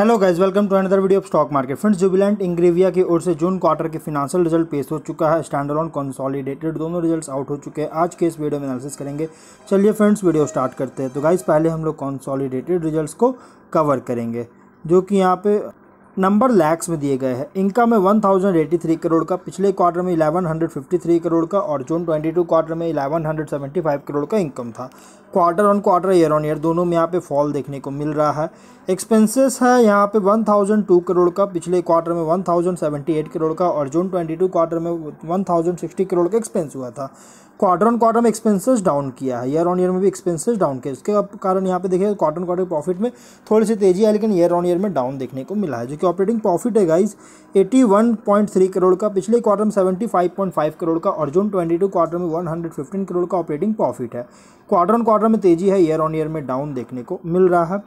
hello guys welcome to another video of stock market friends Jubilant Ingrevia की ओर से June quarter के financial result पेश हो चुका है स्टैंड ऑन कंसोलिडेटेड दोनों रिजल्ट्स आउट हो चुके हैं आज के इस वीडियो में एनालिसिस करेंगे चलिए फ्रेंड्स वीडियो स्टार्ट करते हैं तो गाइज पहले हम लोग कॉन्सॉलीडेटेड रिजल्ट को कवर करेंगे जो कि यहाँ पे नंबर लैक्स में दिए गए हैं इनकम में one thousand eighty three crore का पिछले क्वार्टर में eleven hundred fifty three crore का और जून ट्वेंटी टू क्वार्टर में eleven hundred seventy five crore का इनकम था quarter on quarter year on year दोनों में यहाँ पे फॉल देखने को मिल रहा है एक्सपेंसेस है यहाँ पे वन थाउजेंड टू करोड़ का पिछले क्वार्टर में one thousand seventy eight crore का और जून ट्वेंटी टू क्वार्टर में वन थाउजेंड सिक्सटी करोड़ का एक्सपेंस हुआ था क्वार्टर ऑन क्वार्टर में एक्सपेंसेस डाउन किया है ईयर ऑन ईयर में भी एक्सपेंसेस डाउन किया उसके कारण यहाँ पे देखिए क्वार्टर ऑन क्वार्टर प्रॉफिट में थोड़ी सी तेजी है लेकिन ईयर ऑन ईयर में डाउन देखने को मिला है जो कि ऑपरेटिंग प्रॉफिट है गाइज 81.3 करोड़ का पिछले क्वार्टर में 75.5 करोड़ का और जून 22 क्वार्टर में 115 करोड़ का ऑपरेटिंग प्रॉफिट है क्वार्टर ऑन क्वार्टर में तेजी है ईयर ऑन ईयर में डाउन देखने को मिल रहा है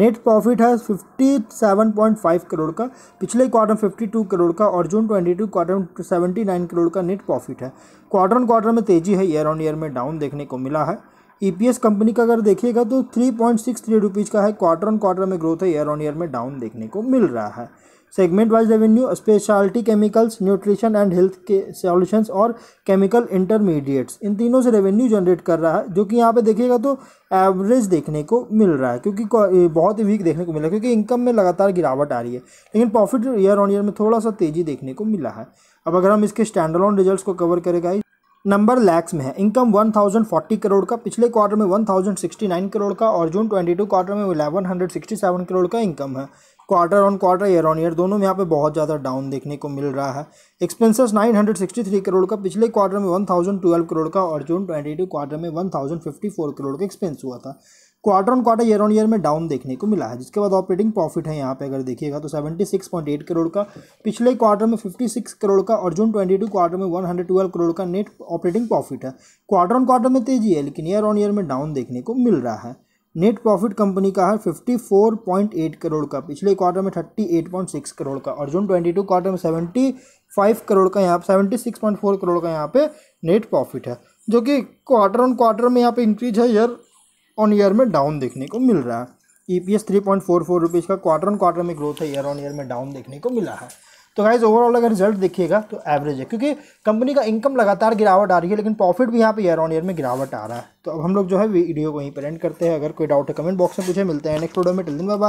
नेट प्रॉफिट है 57.5 करोड़ का पिछले क्वार्टर में 52 करोड़ का और जून 22 क्वार्टर में 79 करोड़ का नेट प्रॉफिट है क्वार्टर क्वार्टर में तेजी है ईयर ऑन ईयर में डाउन देखने को मिला है ईपीएस e कंपनी का अगर देखिएगा तो three point six three rupees का है क्वार्टर ऑन क्वार्टर में ग्रोथ है ईयर ऑन ईयर में डाउन देखने को मिल रहा है segment wise revenue speciality chemicals nutrition and health के सॉल्यूशंस और केमिकल इंटरमीडिएट्स इन तीनों से रेवेन्यू जनरेट कर रहा है जो कि यहाँ पे देखिएगा तो एवरेज देखने को मिल रहा है क्योंकि बहुत ही वीक देखने को मिला क्योंकि इनकम में लगातार गिरावट आ रही है लेकिन प्रॉफिट ईयर ऑन ईयर में थोड़ा सा तेज़ी देखने को मिला है अब अगर हम इसके स्टैंडर्लॉन रिजल्ट को कवर करेगा नंबर लैक्स में है इनकम 1040 करोड़ का पिछले क्वार्टर में 1069 करोड़ का और जून 22 क्वार्टर में 1167 करोड़ का इनकम है quarter on quarter year on year दोनों में यहाँ पे बहुत ज़्यादा डाउन देखने को मिल रहा है एक्सपेंसेस 963 करोड़ का पिछले क्वार्टर में 1012 करोड़ का और जून 22 क्वार्टर में 1054 करोड़ का एक्सपेंस हुआ था quarter on quarter year on year में डाउन देखने को मिला है जिसके बाद ऑपरेटिंग प्रॉफिट है यहाँ पे अगर देखिएगा तो 76.8 करोड़ का पिछले क्वार्टर में 56 करोड़ का और जून 22 क्वार्टर में 112 करोड़ का नेट ऑपरेटिंग प्रॉफिट है क्वार्टर ऑन क्वार्टर में तेजी है लेकिन ईयर ऑन ईयर में डाउन देखने को मिल रहा है नेट प्रॉफिट कंपनी का है एट करोड़ का पिछले क्वार्टर में सिक्स करोड़ का और जून टू क्वार्टर में फाइव करोड़ का यहाँ पॉइंट फोर करोड़ का यहाँ पे नेट प्रॉफिट है जो कि क्वार्टर ऑन क्वार्टर में यहाँ पे इंक्रीज है ईयर ऑन ईयर में डाउन देखने को मिल रहा है E P S three point four four rupees का क्वार्टर ऑन क्वार्टर में ग्रोथ है ईयर ऑन ईयर में डाउन देखने को मिला है तो गाइज ओवरऑल अगर रिजल्ट देखिएगा तो एवरेज है क्योंकि कंपनी का इनकम लगातार गिरावट आ रही है लेकिन प्रॉफिट भी यहाँ पे ईयर ऑन ईयर में गिरावट आ रहा है तो अब हम लोग जो है वीडियो को यहीं पर एंड करते हैं अगर कोई डाउट है कमेंट बॉक्स में पूछे मिलते हैं नेक्स्ट वीडियो में टिल दिन बाबा